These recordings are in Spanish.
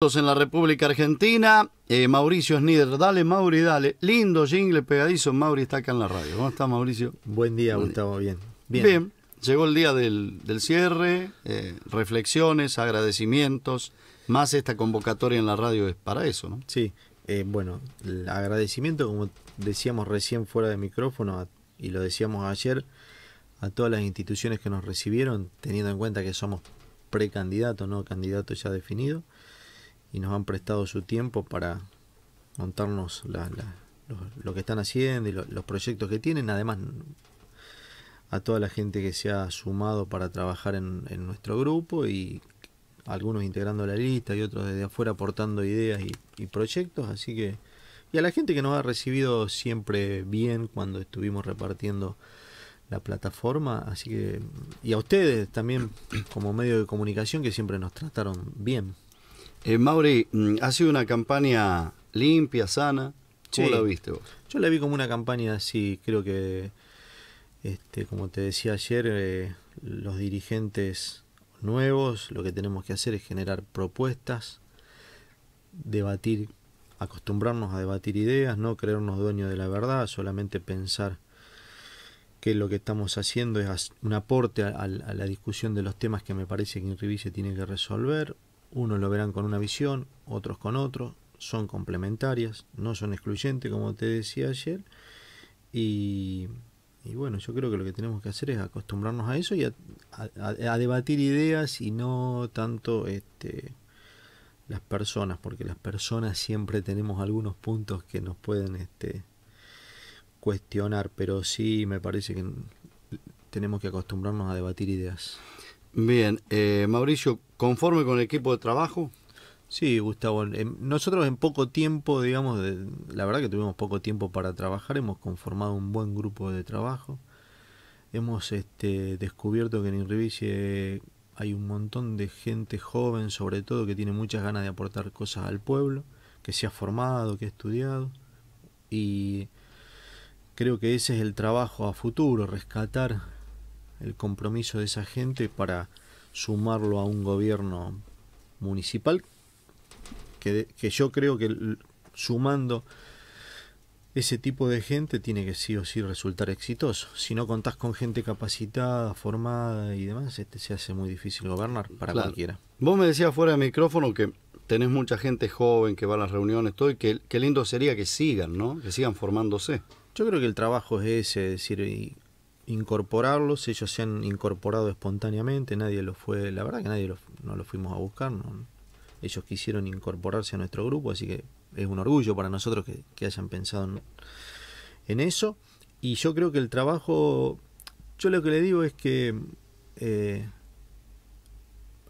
en la República Argentina. Eh, Mauricio Snider, dale Mauri, dale. Lindo jingle pegadizo, Mauri está acá en la radio. ¿Cómo estás Mauricio? Buen día, Gustavo, Bien. bien. llegó el día del, cierre, eh, reflexiones, agradecimientos, más esta convocatoria en la radio es para eso, ¿no? Sí, eh, bueno, el agradecimiento, como decíamos recién fuera de micrófono y lo decíamos ayer, a todas las instituciones que nos recibieron, teniendo en cuenta que somos precandidatos, no candidatos ya definidos y nos han prestado su tiempo para contarnos lo, que están haciendo y los proyectos que tienen. Además, a toda la gente que se ha sumado para trabajar en, nuestro grupo y algunos integrando la lista y otros desde afuera aportando ideas y, y, proyectos. Así que, y a la gente que nos ha recibido siempre bien cuando estuvimos repartiendo la plataforma. Así que, y a ustedes también como medio de comunicación que siempre nos trataron bien. Eh, Mauri, mm, ha sido una campaña limpia, sana. ¿Cómo la viste vos? Yo la vi como una campaña así, creo que, este, como te decía ayer, eh, los dirigentes nuevos, lo que tenemos que hacer es generar propuestas, debatir, acostumbrarnos a debatir ideas, no creernos dueños de la verdad, solamente pensar que lo que estamos haciendo es un aporte a, la discusión de los temas que me parece que se tiene que resolver, unos lo verán con una visión, otros con otro. Son complementarias, no son excluyentes, como te decía ayer. Y, bueno, yo creo que lo que tenemos que hacer es acostumbrarnos a eso y a, debatir ideas y no tanto este, las personas, porque las personas siempre tenemos algunos puntos que nos pueden este, cuestionar, pero sí me parece que tenemos que acostumbrarnos a debatir ideas. Bien, eh, Mauricio, ¿conforme con el equipo de trabajo? Sí, Gustavo, nosotros en poco tiempo, digamos, la verdad que tuvimos poco tiempo para trabajar, hemos conformado un buen grupo de trabajo, hemos este, descubierto que en Inrivice hay un montón de gente joven, sobre todo, que tiene muchas ganas de aportar cosas al pueblo, que se ha formado, que ha estudiado, y creo que ese es el trabajo a futuro, rescatar el compromiso de esa gente para sumarlo a un gobierno municipal que, yo creo que sumando ese tipo de gente tiene que sí o sí resultar exitoso. Si no contás con gente capacitada, formada y demás, este se hace muy difícil gobernar para cualquiera. Vos me decías fuera de micrófono que tenés mucha gente joven que va a las reuniones, todo, y que, lindo sería que sigan, ¿no? Que sigan formándose. Yo creo que el trabajo es ese, es decir, incorporarlos, ellos se han incorporado espontáneamente, nadie los fue, la verdad que nadie los, no los fuimos a buscar, ellos quisieron incorporarse a nuestro grupo, así que es un orgullo para nosotros que, hayan pensado en, eso. Y yo creo que el trabajo, yo lo que le digo es que eh,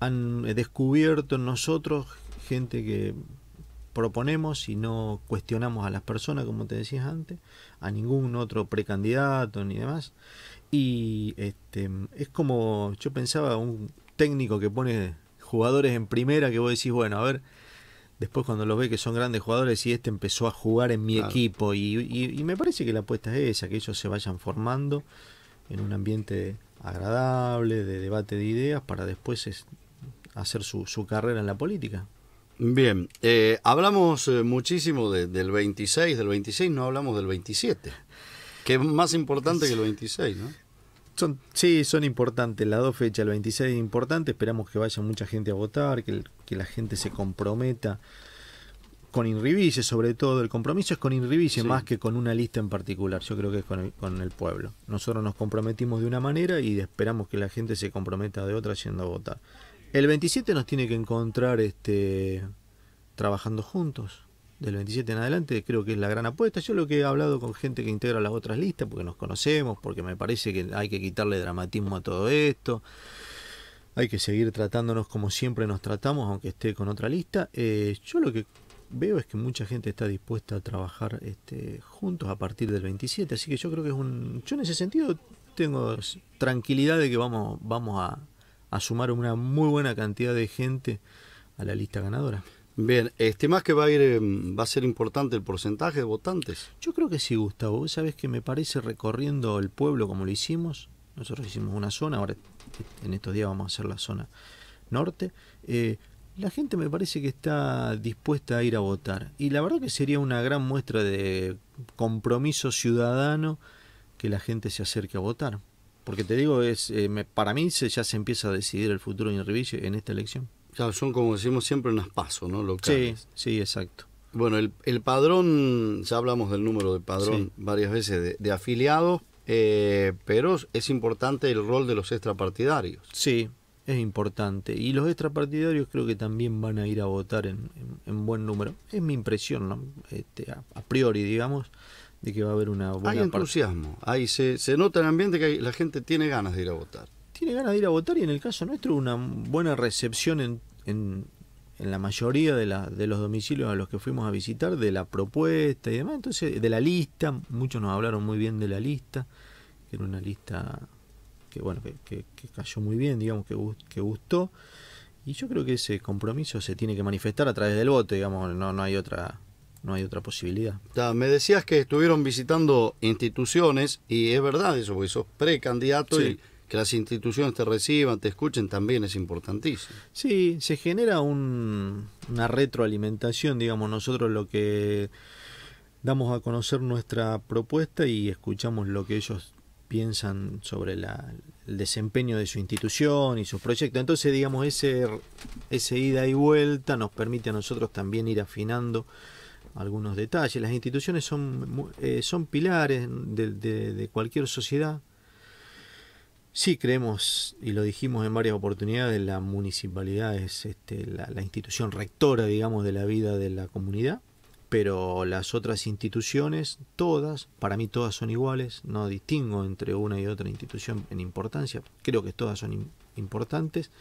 han descubierto en nosotros gente que proponemos y no cuestionamos a las personas, como te decías antes, a ningún otro precandidato ni demás. Y este, es como yo pensaba, un técnico que pone jugadores en primera que vos decís, bueno, a ver, después cuando los ve que son grandes jugadores y este empezó a jugar en mi equipo y, me parece que la apuesta es esa, que ellos se vayan formando en un ambiente agradable, de debate de ideas, para después hacer su, su carrera en la política. Bien, eh, hablamos eh, muchísimo del 26, del 26 no hablamos del 27, que es más importante que el 26, ¿no? Son, sí, son importantes. Las dos fechas, el 26 es importante. Esperamos que vaya mucha gente a votar, que, la gente se comprometa con Inribice, sobre todo. El compromiso es con Inribice más que con una lista en particular. Yo creo que es con el, con el, pueblo. Nosotros nos comprometimos de una manera y esperamos que la gente se comprometa de otra yendo a votar. El 27 nos tiene que encontrar este, trabajando juntos. Del 27 en adelante creo que es la gran apuesta. Yo lo que he hablado con gente que integra las otras listas, porque nos conocemos, porque me parece que hay que quitarle dramatismo a todo esto. Hay que seguir tratándonos como siempre nos tratamos, aunque esté con otra lista. Eh, yo lo que veo es que mucha gente está dispuesta a trabajar este, juntos a partir del 27. Así que yo creo que es un... Yo en ese sentido tengo tranquilidad de que vamos, vamos a, a sumar una muy buena cantidad de gente a la lista ganadora. Bien, este más que va a ir, em, va a ser importante el porcentaje de votantes. Yo creo que sí, Gustavo. Vos sabés que me parece recorriendo el pueblo como lo hicimos. Nosotros hicimos una zona, ahora en estos días vamos a hacer la zona norte. Eh, la gente me parece que está dispuesta a ir a votar. Y la verdad que sería una gran muestra de compromiso ciudadano que la gente se acerque a votar. Porque te digo, es eh, para mí se, ya se empieza a decidir el futuro de Inreville en esta elección. Claro, son como decimos siempre unas pasos, ¿no? Locales. Sí, sí, exacto. Bueno, el, el, padrón, ya hablamos del número de padrón varias veces, de, afiliados, eh, pero es importante el rol de los extrapartidarios. Sí, es importante. Y los extrapartidarios creo que también van a ir a votar en, en, buen número. Es mi impresión, ¿no? Este, a, priori, digamos de que va a haber una Hay entusiasmo, se, nota en el ambiente que la gente tiene ganas de ir a votar. Tiene ganas de ir a votar y en el caso nuestro una buena recepción en, en, la mayoría de, de los domicilios a los que fuimos a visitar, de la propuesta y demás. Entonces, de la lista, muchos nos hablaron muy bien de la lista, que era una lista que, bueno, cayó muy bien, digamos, que, que gustó. Y yo creo que ese compromiso se tiene que manifestar a través del voto, digamos, no, no hay otra no hay otra posibilidad. me decías que estuvieron visitando instituciones y es verdad eso, porque sos precandidato y que las instituciones te reciban, te escuchen también es importantísimo. Sí, se genera un, una retroalimentación, digamos, nosotros lo que damos a conocer nuestra propuesta y escuchamos lo que ellos piensan sobre la, el desempeño de su institución y su proyecto... Entonces, digamos, ese, ese ida y vuelta nos permite a nosotros también ir afinando algunos detalles. Las instituciones son, eh, pilares de, cualquier sociedad. Sí creemos, y lo dijimos en varias oportunidades, la municipalidad es este, la, institución rectora, digamos, de la vida de la comunidad, pero las otras instituciones, todas, para mí todas son iguales, no distingo entre una y otra institución en importancia, creo que todas son importantes,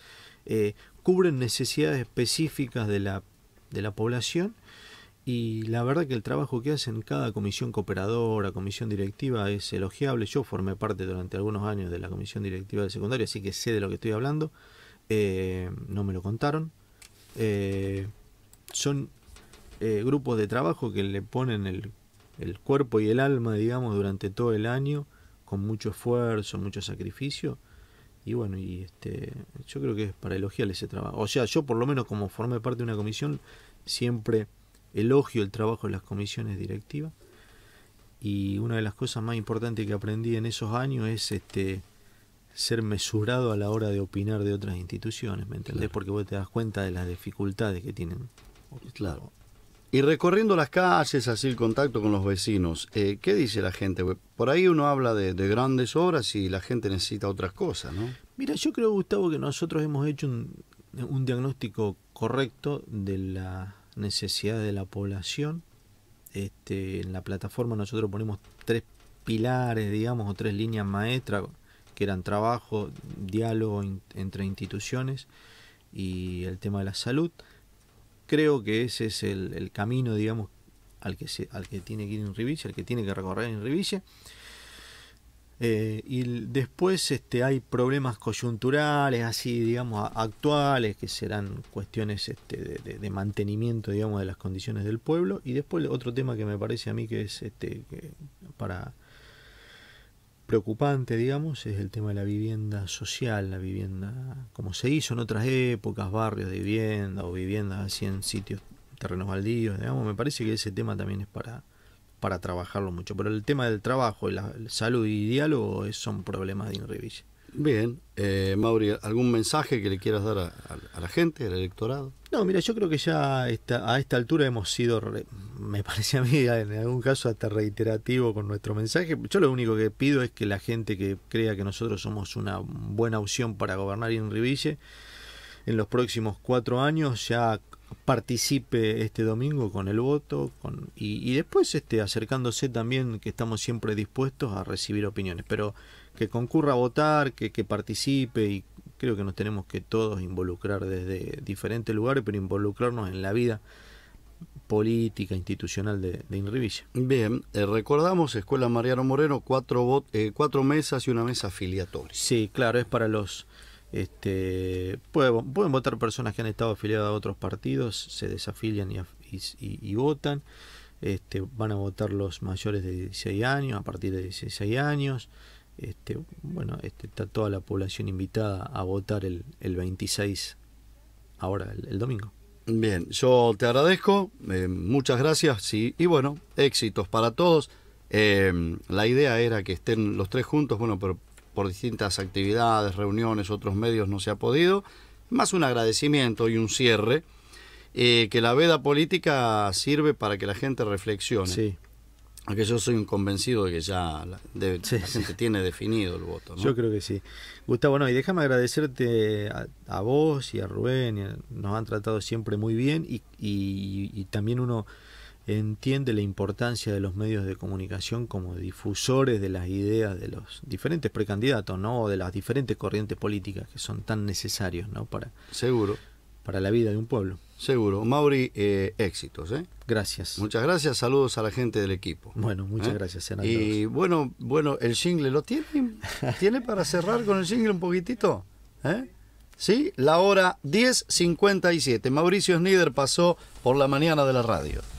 eh, cubren necesidades específicas de la población y la verdad que el trabajo que hacen cada comisión cooperadora, comisión directiva es elogiable. Yo formé parte durante algunos años de la comisión directiva de secundaria, así que sé de lo que estoy hablando. Eh, no me lo contaron. Eh, son eh, grupos de trabajo que le ponen el, cuerpo y el alma, digamos, durante todo el año, con mucho esfuerzo, mucho sacrificio y bueno y este yo creo que es para elogiar ese trabajo o sea yo por lo menos como formé parte de una comisión siempre elogio el trabajo de las comisiones directivas y una de las cosas más importantes que aprendí en esos años es este ser mesurado a la hora de opinar de otras instituciones, ¿me entendés? Porque vos te das cuenta de las dificultades que tienen. Claro. Y recorriendo las calles, así el contacto con los vecinos, eh, ¿qué dice la gente? Por ahí uno habla de, grandes obras y la gente necesita otras cosas, ¿no? Mira, yo creo, Gustavo, que nosotros hemos hecho un diagnóstico correcto de la necesidad de la población. Este, en la plataforma nosotros ponemos tres pilares, digamos, o tres líneas maestras, que eran trabajo, diálogo entre instituciones y el tema de la salud. Creo que ese es el, camino, digamos, al que, se, al que tiene que ir en Riviche, al que tiene que recorrer en Riviche. Eh, y después este, hay problemas coyunturales, así digamos, actuales, que serán cuestiones este, de, mantenimiento, digamos, de las condiciones del pueblo. Y después otro tema que me parece a mí que es este, para preocupante, digamos, es el tema de la vivienda social, la vivienda, como se hizo en otras épocas, barrios de vivienda o viviendas así en sitios, terrenos baldíos, digamos, me parece que ese tema también es para, para trabajarlo mucho. Pero el tema del trabajo, la salud y diálogo son problemas de Inrevilla. Bien, eh, Mauri, ¿algún mensaje que le quieras dar a, la gente, al electorado? No, mira, yo creo que ya a esta altura hemos sido, me parece a mí, en algún caso hasta reiterativo con nuestro mensaje. Yo lo único que pido es que la gente que crea que nosotros somos una buena opción para gobernar en en los próximos cuatro años ya participe este domingo con el voto con, y, después este, acercándose también, que estamos siempre dispuestos a recibir opiniones, pero que concurra a votar, que, participe y creo que nos tenemos que todos involucrar desde diferentes lugares, pero involucrarnos en la vida política institucional de, de Inrivilla. Bien, eh, recordamos Escuela Mariano Moreno, cuatro, eh, cuatro mesas y una mesa afiliatoria. Sí, claro, es para los este, pueden, votar personas que han estado afiliadas a otros partidos, se desafilian y, votan. Este, van a votar los mayores de 16 años, a partir de 16 años. Este, bueno, este, está toda la población invitada a votar el, 26, ahora el, domingo. Bien, yo te agradezco, eh, muchas gracias y bueno, éxitos para todos. Eh, la idea era que estén los tres juntos, bueno, pero por distintas actividades, reuniones, otros medios no se ha podido. Más un agradecimiento y un cierre, eh, que la veda política sirve para que la gente reflexione. Sí. Aunque yo soy un convencido de que ya la, gente tiene definido el voto. Yo creo que sí. Gustavo, bueno y déjame agradecerte a, vos y a Rubén, nos han tratado siempre muy bien y, y también uno entiende la importancia de los medios de comunicación como difusores de las ideas de los diferentes precandidatos, ¿no? O de las diferentes corrientes políticas que son tan necesarios, ¿no? Para, Seguro. Para la vida de un pueblo. Seguro. Mauri, eh, éxitos, ¿eh? Gracias. Muchas gracias. Saludos a la gente del equipo. Bueno, muchas ¿Eh? gracias. y bueno, bueno, el single, ¿lo tiene? ¿Tiene para cerrar con el single un poquitito? ¿sí? La hora 10.57. Mauricio Snyder pasó por la mañana de la radio.